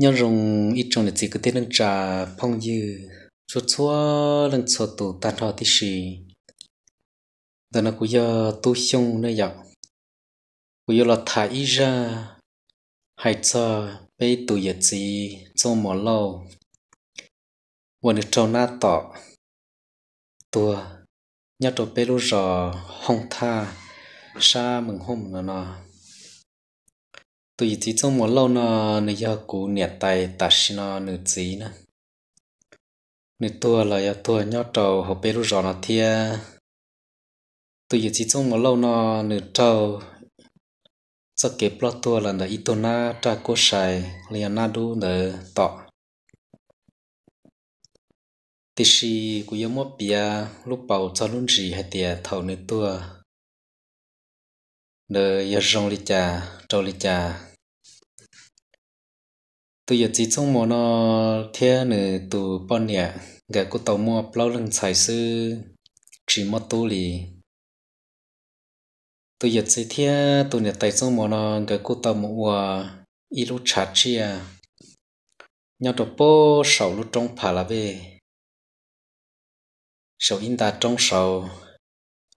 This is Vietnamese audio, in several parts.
nhân dùng ít trong lịch sử cái tên nâng trà phong dư số số lần số tụ tàn thọ thì sĩ đó là của giờ tu xong nơi dọc của giờ là thả ý ra hay cho bây tụ giờ gì trong mỏ lâu và được trâu na tọ tua nhớ trâu bây lúc giờ hông tha xa mừng hôm nữa nọ tùy tí trong một lâu nó nửa giờ cũ nẻ tay ta xin nó nửa tí nè nửa tua là giờ tua nhót trầu học bê rú rõ nó thia tùy tí trong một lâu nó nửa trầu cho kế plot tua là nửa ít na tra cố xài liền na đu nửa tọ tí xì của giờ mua bia lúc bảo cho luôn gì hay tiệt thầu nửa tua nửa giờ rong lì trà trâu lì trà tôi giờ chỉ trong mùa nó thế nữa tụ bọn nè gà cô tàu mua bao lần xài sư chỉ mất tu lì tôi giờ chỉ thế tụ nè tại trong mùa nó gà cô tàu mua ít lúc chả chi à nhau đồ bố sầu lúc trong phà là về sầu in ta trong sầu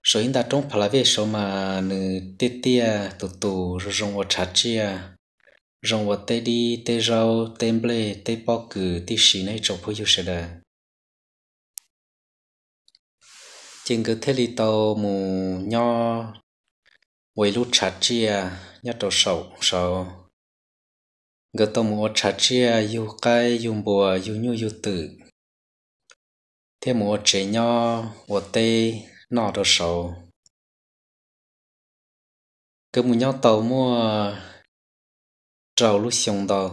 sầu in ta trong phà là về sầu mà nửa tê tê tụ tụ rồi rong vào chả chi à rong wa te đi te rau te ble te po cử te xì này trong phố yêu sẽ trên cái thế li tàu mù nho với lúc chặt chia nhớ tàu sầu sầu cái tàu mù chặt chia yêu cái yêu bùa yêu nhu yêu tử thế mù chế nho wa te nọ tàu sầu cái mù nho tàu mua trâu lúc xong đó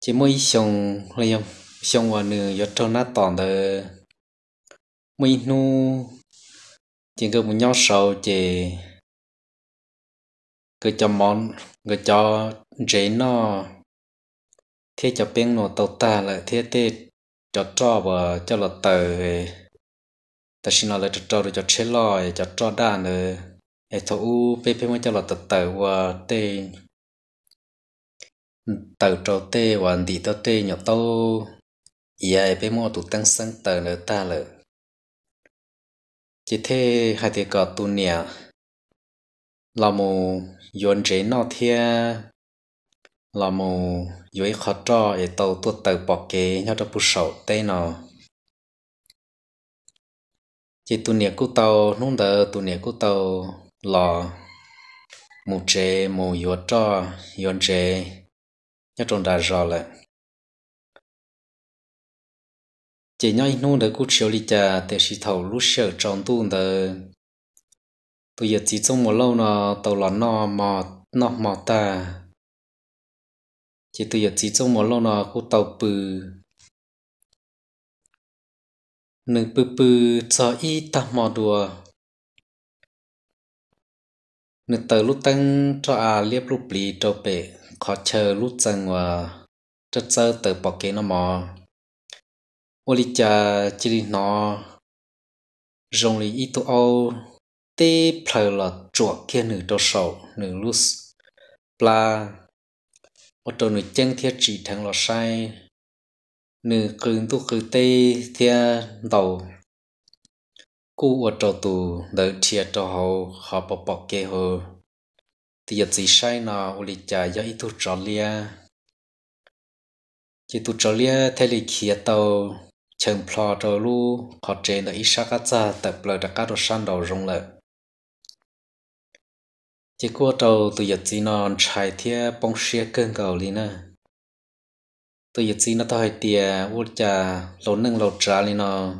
chỉ mới xong liền xong vào nửa giờ trâu nát toàn đời mới nu chỉ cứ một nhau sầu chỉ cứ cho món cứ cho dễ nó thế cho nó tàu ta là thế thế cho cho và cho là tờ tờ xin là cho cho rồi cho chế lo cho cho đa nữa ai thấu u bê bê là tờ tờ và trâu tê và đi tao tê nhỏ tao giờ bê mua tụ tăng sang tờ nữa ta lợ chỉ thế hai thầy cọ tu nè là mù yến chế nó thia là mù yến khó cho ai tàu tuột tàu bỏ kế nhau cho bút sầu tê nó chỉ tu nè cú nung đờ tu nè cú tàu lò mù chế mù yếu cho yếu chế nhất trong đà rõ lại chỉ nhau nô đỡ cú chiều lý cha để sĩ thầu lúc sợ trong tu đỡ tôi giờ chỉ trong một lâu nó tàu lò nó mò nó mò ta chỉ tôi giờ chỉ trong một lâu nó cú tàu bự nâng bự bự cho ít ta mò đùa nửa tờ lúc tăng cho à liếp lúc lì cho bể khó chờ lúc rằng và chất sơ bỏ kế nó mò ô lì chà chỉ đi ít tu ô tê phờ là chuột kia nửa đồ sầu nửa lúc pla ô tô nửa chân thiết chỉ thằng lò sai nửa cứng tu cử tê thia đầu cú ở trò tù đợi chia trò hậu họ bỏ bỏ kế hồ thì giật gì sai nọ u lì chả do ít tuổi trò lia chỉ thuộc trò lia thay lịch kia tàu chừng plò trò lu họ trên đợi ít sát cá cha tập lời đặc cá đồ san đầu rung lợi chỉ cua trâu từ giật gì nọ chạy thia bông xia cơn cầu lên, nè từ giật gì nó thôi tiề u chả lỗ nâng lỗ trà lì nọ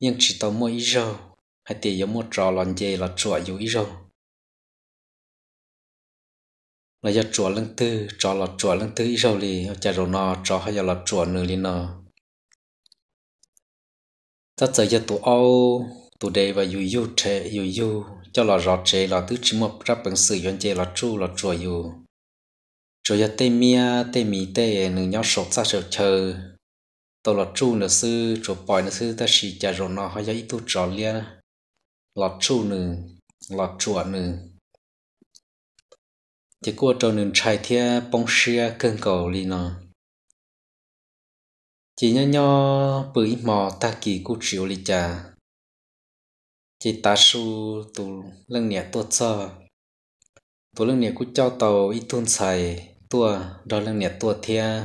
nhưng chỉ tao mua ít rồi hay tiền giống mua trò lòn dê là chùa yếu ít rau là do chùa lưng tư trò là chùa lưng tư ít rồi, lì chả rồi nó trò hay là chùa nửa lì nó ta giờ giờ tụ Âu tụ đề và dù dù trẻ dù dù cho là rõ trẻ là tứ chỉ một ra bằng sự yon chế là chu là chùa dù rồi giờ tê mía tê mì tê nửa nhau sốt xa sợ chờ tôi là chu nữa sư chỗ bòi nữa sư ta chỉ chờ rồi nó hay ít tu trò liền lọt chu nữa lọt chuột nữa chỉ cô trâu nữa chạy thia bông xia cơn cầu li nó chỉ nhớ nhớ bưởi mò ta kỳ cú chịu li chả chỉ ta su tu lưng nhẹ tốt cho tu lưng nhẹ cú cho tàu ít tuôn xài tua đó lưng nhẹ tua thia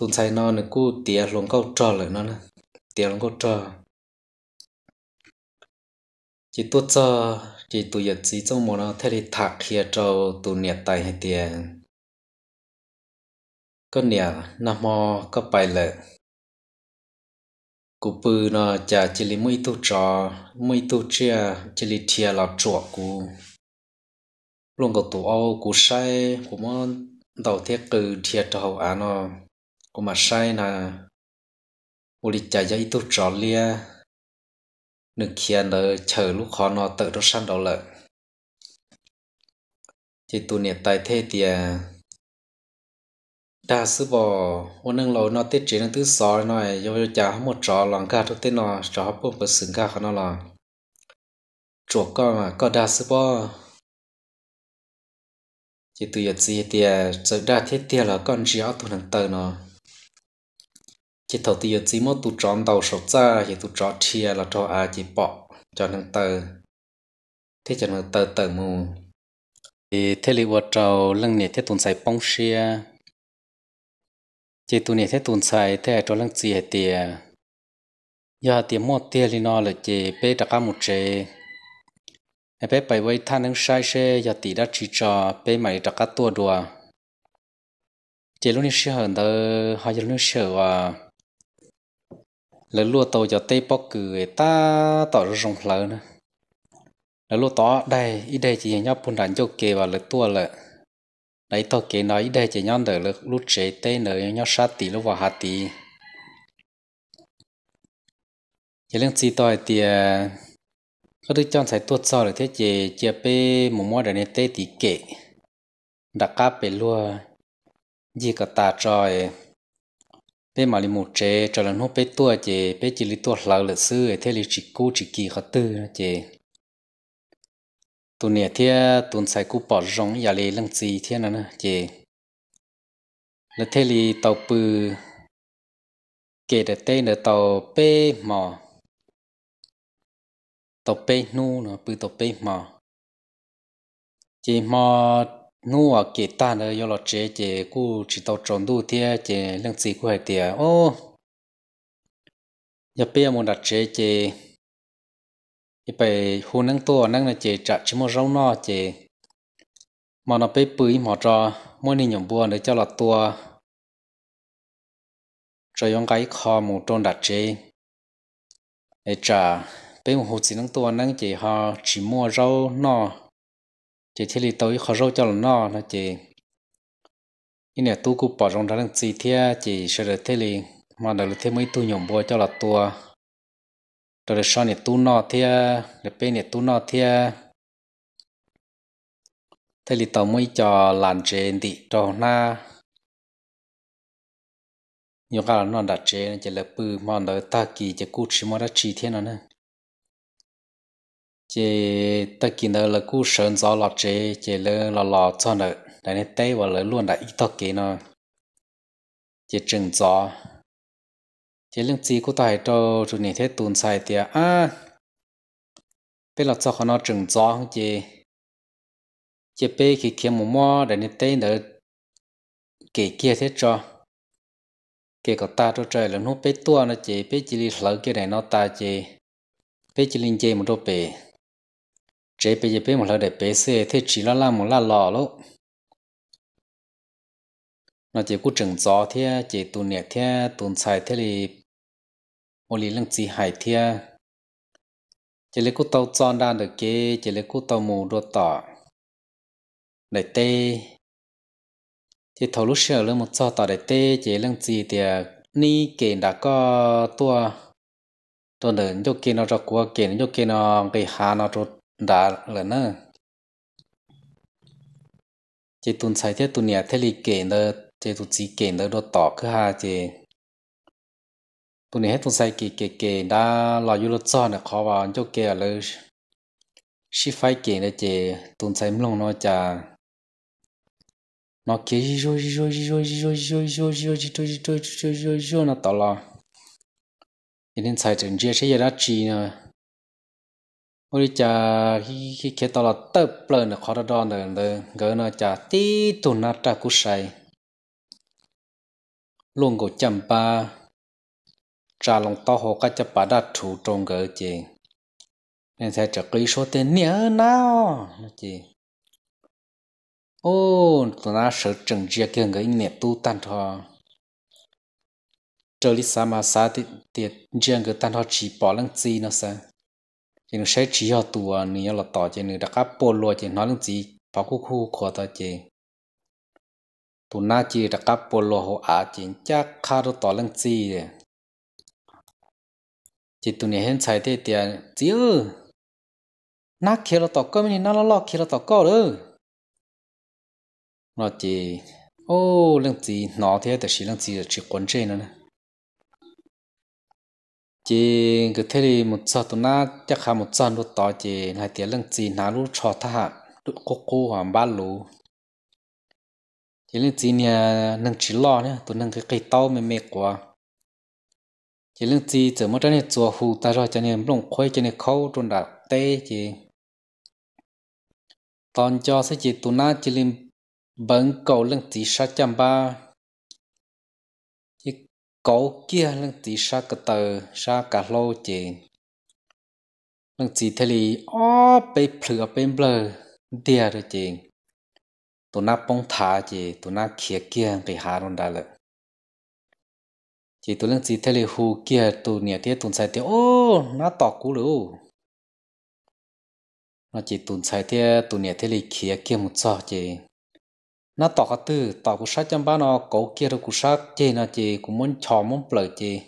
tuần sai nó nó cứ tía lồng câu trò lại nó nè tía lồng câu trò chỉ tốt cho chỉ tụi giật gì trong một nó thay đi thạc kia cho tụi nhiệt tài hay tiền có nhiệt nam mô có bài lệ cụ bự nó chả chỉ lấy mấy tu trò mấy tu chia chỉ lấy chia là chuột cụ luôn có tụi ô cụ say cụ món đầu thiết từ chia cho hậu án nó cô mà sai là u đi chạy giấy tu trò lia nước kia là chờ lúc khó nó tự nó săn đầu lợn thì tu niệm tài thế thì đa số bò ô nâng lâu nó tiết chế nó thứ sáu nói do cha một trò lòng cả thứ tên nó trò bông bớt sừng cả nó là chuột con mà có đa số bò thì từ giờ gì thì giờ đa thế thì là con chỉ ở tu nâng tờ nó chỉ thầu tiêu chỉ một tụ tròn đầu sổ ra chỉ tụ tròn chia là cho à chỉ bỏ cho nên tờ thế cho nên tờ tờ mù thì thế li vật trâu lưng này thế tồn tại bông xia chỉ tụ này thế tuần xài thế cho lưng gì hết tiề giờ tiề một tiề li nó là chỉ bé đặt một chế bé bảy với than nắng sai xe giờ tỷ đã chỉ cho bé mày đặt cả tua đùa chỉ lúc này sợ hơn đó hai giờ lúc sợ à là lúa tàu cho tây bắc cử ta tỏ ra rộng lớn nữa là lúa tỏ đây ý đây chỉ nhau phun đàn cho kề vào lực tua lợ đấy tao kể nói ý đây chỉ nhau đỡ lực lút chế tây nở nhau sát tỷ lúc vào hạt tỷ chỉ liên chỉ tôi thì à, có thứ chọn sai tuốt sau là thế chế chia pe một món để nên tây tỷ kệ đặt cáp pe lúa gì cả ta trời thế mà li một chế cho lại nó bé tua chế, bé chỉ li tua lão là sư e thế li chỉ cố chỉ kỳ họ tư chế, tụi nè thế tụi sai cú bỏ rong nhà li lăng gì thế nè chế, là thế li tàu bự kể được tên là tàu bé mò tàu bé nu nó bự tàu bé mò chế mò nu à kể ta nữa yolo lo chế chế cú chỉ tao tròn đu thế chế lăng gì cú hay tiề ô giờ bây giờ muốn đặt chế chế giờ bây hồ năng to năng là chế chặt chỉ một rau no chế mà nó bây bự mà cho mỗi nên nhộng bùa để cho là tua cho yong cái kho một tròn đặt chế ấy chả bây giờ hồ chỉ năng to năng chế họ chỉ mua rau no chỉ thế thì tôi khó râu cho là nó nó chỉ như mà tôi cũng bỏ rong ra là gì thế chỉ sợ được thế thì mà được thế mới tôi nhổm bùa cho là tua rồi được sau này tôi nó thế được bên này tu nó thế thế thì tôi mới cho làm trên thì cho na nhiều cái là nó đặt trên chỉ là bự mà nó ta kỳ chỉ cút chỉ mà đã chi thế nó nữa chế ta kiến đó là cú sơn gió lọt chế chế lơ lò lò cho nợ đại nên tây và lỡ luôn đã ít tóc kế nó chế trừng gió chế lương chi của tài à! cho chủ này thế tồn xài tiệt à bây là cho nó trừng gió không chế chế bê khi kiếm một mò đại nên tây nữa kể kia thế cho kể có ta cho trời là nó bé tua nó chế bé chỉ lì lỡ kia này nó ta chế bé chỉ linh chế một đôi bề chế bây giờ bé một lần để bé xe thế chỉ là làm một là lò lỗ nó chỉ có trồng gió thế chỉ tuần nhẹ thế tuần xài thế thì một lần lăng gì hải thế chỉ lấy cú tàu tròn đan được kia chỉ lấy cú tàu mù đua tỏ để tê thì thầu lúc sửa lên một cho tỏ để tê chỉ lăng gì thì ni kể đã có tua tôi đừng cho kia nó cho của kia nó cho kia nó cái hà nó cho đã là nè chế tuần sai thế tuần nhà thế li kể nè chế tuần chỉ kể nè đồ tỏ cứ ha chế tuần này hết tuần sai kể kể kể đã lo yêu lo cho nè khó vào cho kể là shi phải kể nè chỉ tuần sai mông nó chả nó kể gì rồi gì rồi gì rồi gì rồi gì rồi gì rồi gì rồi gì rồi gì rồi gì rồi gì rồi nó tỏ lo nên sai chuyện gì sẽ ra chi nè bây giờ khi khi tao là tớ bờ nó khó đó nữa nữa gỡ nó chả tí tụ nó luôn cổ chậm ba trả lòng tao hồ cái chả bà đã thủ trong gỡ chị nên sẽ trả cái số tiền nhớ nào chị ô tụi nó sợ chừng chia kia người nhẹ tu tan thọ trở đi xa mà xa thì thì riêng người tan thọ chỉ bỏ lăng chi nó sao จนใช้ชีตัวนี่ยลต่อจนึ่ดักับปลัวจนน้องจีพอคู่คู่คอตเจตุวนาจีดักับปลัวหัวอาจีจักคาดต่อลองจีจิตตุนี้เห็นใช้เตี้ยเจียนักเคลตอก็ไม่นี่นั่นลอกเคลตอก็เลยนอจีโอ้ลังจีนอเทียแต่ชีลังจีจะชิกวนเจนนะ chỉ cái thế thì một giờ tụi na chắc là một giờ lúc đó chỉ hai tiếng lần chỉ nào lúc cho ta lúc cô cô hoàng ba lú chỉ lần chỉ nhà nâng chỉ lo nhá tụi nâng cái cây tao mềm mềm quá chỉ lần chỉ giờ mà cho nên chùa hù ta rồi cho nên lồng khuấy cho nên khâu trôn đạt tê chỉ tòn cho sẽ chỉ tụi nó chỉ lên bấn cầu lần chỉ sáu trăm ba cậu kia lưng tí sa cả tờ sa cả lô chê lưng tí thề, lì ó bê phửa bê bờ đìa rồi chê tụi na bông thả chê tụi na kia kia bị hà luôn đà lợ chỉ tụi lưng tí thề lì hù kia tụi nhà tiết tụi sai tiết ô nó tỏ cú lũ nó chỉ tụi sai tiết tụi nhà thế lì kia kia một sọ chê nó tỏ cái từ tỏ của sát chăm ba nó cổ kia rồi của sát chê nó chê cũng muốn chọn muốn bờ chê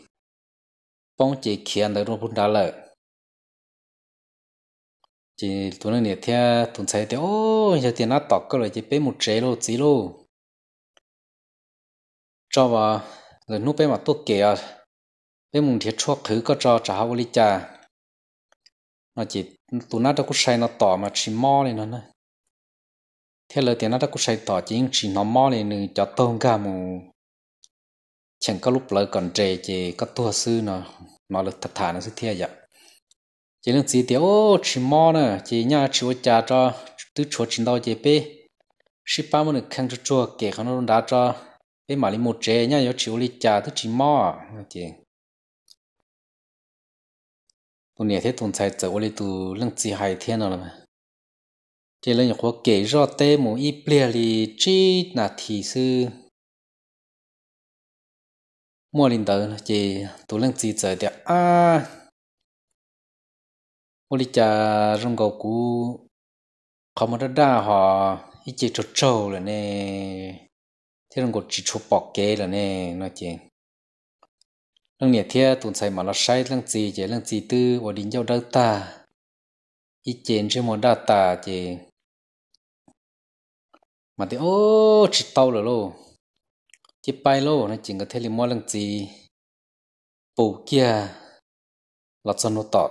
bông chê kia nó rồi bún đá lợi chê tụi nó nè theo tụi thấy thì ô giờ thì nó tỏ cái rồi chê bé một chế lô tí lô cho mà rồi nút bé mà tốt kìa bé muốn thiệt chuộc thứ có cho trả hậu lý cha nó chỉ tụi nó đâu có sai nó tỏ mà chỉ mò lên nó nữa thế là tiền nó đã có sai tỏ chính chỉ nó mò lên nữa cho tôn cả mù chẳng có lúc lỡ còn trẻ chỉ có tua sư nó nó lực thật thà nó sẽ thiệt vậy chỉ nên chỉ tiêu ô chỉ mò nữa chỉ nhà chỉ có cha cho tứ chúa chỉ đâu chỉ bé sĩ ba mươi khăn cho chúa kể khăn nó đã cho bé mà lên một trẻ nhà có chỉ có cha tứ chỉ mò chỉ tụi này thế tụi sai tụi lấy tụi lăng chỉ hai thiên rồi mà chỉ là những cuộc kể rõ tê mù y bìa lì chi nà thị sư mua linh tử chỉ tụ lăng trí giờ địa à mua đi chả rong gầu cũ không mà đa họ ít chỉ trâu trâu là nè thế rong gầu chỉ chụp bọc kế là nè nó chỉ lăng nhẹ thế tụn xài mà nó sai lăng chỉ chỉ lăng chỉ tư và đi nhau đỡ ta ít chén chứ mà đa ta chỉ mà thì ô chỉ tàu là lô chỉ bay lô nó chỉ có thể là mỗi lần gì bù kia là cho nó tọt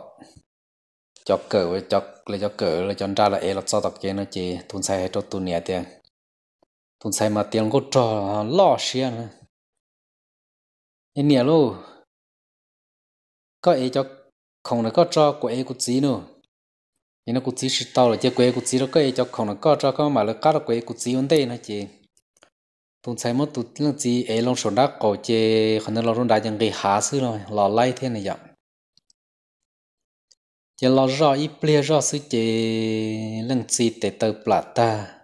cho cỡ với cho là cho cỡ là cho ra là e là cho tập kia nó chỉ thun sai hết cho tu nè tiền thun sai mà tiền có trò lo xia nữa nên nè lô có e cho không được có trò của e của gì nữa nên nó cũng chỉ sự tàu là chơi quê cũng chỉ nó cái cho không nó có cho không mà là cá nó quê cũng chỉ vấn đề nó chị tụi sai mất tụi nó chỉ ai lòng sốt đá cổ chơi khả năng lòng đá chẳng cái há sư rồi lò lay thế này vậy Chứ lò rõ ít ple rõ sư chơi lần chỉ để tờ ta,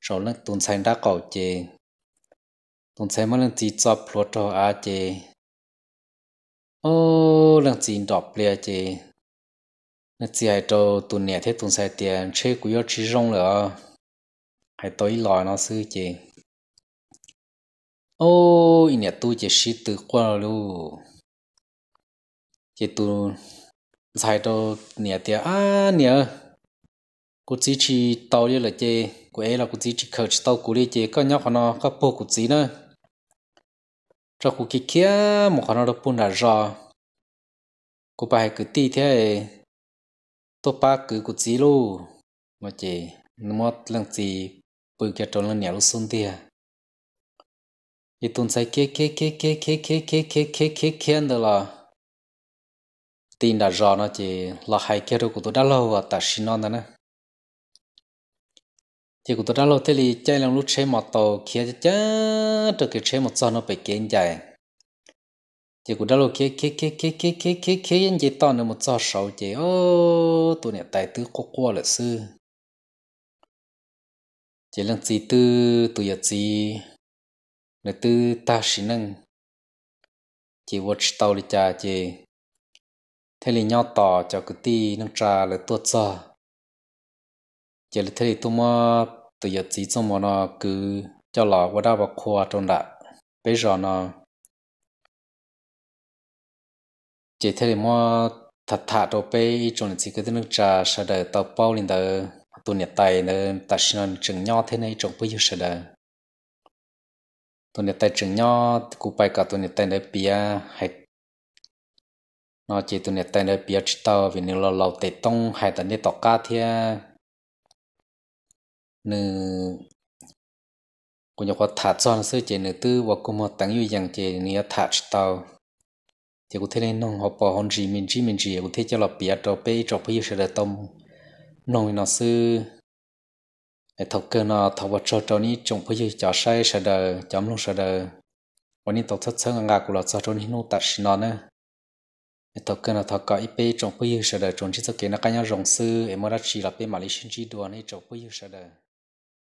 rồi lần tụi sai đá cổ chơi tụi sai mất lần chỉ cho plo cho à chơi ô lần chỉ đọc ple chơi 那只系做锻炼些东西点，吃古要吃中了，还多一来那事情。哦，一年多就十多块了，这都才到年点啊年，古只去到了了这，古哎了古只去考去到古里这，个鸟可能个破古只呢，这古 kia kia，莫可能都不难绕，古把还个地铁。ตัวป้าคือกูจีลูมาเจนมอดลังจีปืนจะจนลังเหนียวสุนเตียยีตุนใส่เก๊เก๊เก๊เก๊เก๊เก๊เก๊เก๊เก๊เก๊เคียนเดล่ะตีนดาจอนะเจละหายเก๊รู้กูตัวด้าเลวตัดชินอนนะนะเจกูตัวด้าเลวเทลีใจลังลุกใช้หมอโตเคียจะจ้าตัวเกิดใช้หมอจอนเอาไปเก่งใจ chỉ cũng đó là kia kia kia kia kia kia kia kia anh chị tao nữa một giờ sáu chỉ ô tụi này tài tư quá quá là sư chỉ lần chỉ tư tụi giờ chỉ là tư ta xin năng chỉ watch tao đi cha chỉ thế là nhau tỏ cho cái ti năng trà là tuột sa chỉ là thế là tụi mà tụi giờ chỉ trong mà nó cứ cho lọ qua đó vào khoa trong đã bây giờ nó chế thế mà thật thà đồ bê cho nên chỉ cái nước trà sợ đời tàu bao lên đời tu nhiệt tài nên ta xin chừng nho thế này trong bữa yêu sợ đời tu nhiệt tài chừng nho cụ bài cả tu nhiệt tài nơi bia hay nó chỉ tu nhiệt tài nơi bia chỉ tàu vì nếu lâu lâu tệ tông hay tận đi tọt ca thia nữ cũng có thả cho nó sư chế nữ tư và cũng mà tăng yêu dạng chế nữ thả chỉ tàu thì cụ thế nên nông học bỏ hòn gì mình chỉ mình chỉ, cụ thế cho là bịa trò bê trò bê sẽ là tông nông nó sư thầu cơ nó thầu vật trò trò ní chúng bây giờ chả sai sẽ đờ chấm luôn sẽ đờ วันนี้ตกทัดเชิงงากูหลอดซาจนที่นู่ตัดชินอนเนอะตกเกินเราทอกอีเป้จงไปยืดเสดจนที่สเกนักการยรองซื้อเอมอรัชีลับเป้มาลิชินจีดวนให้จงไปยืดเสด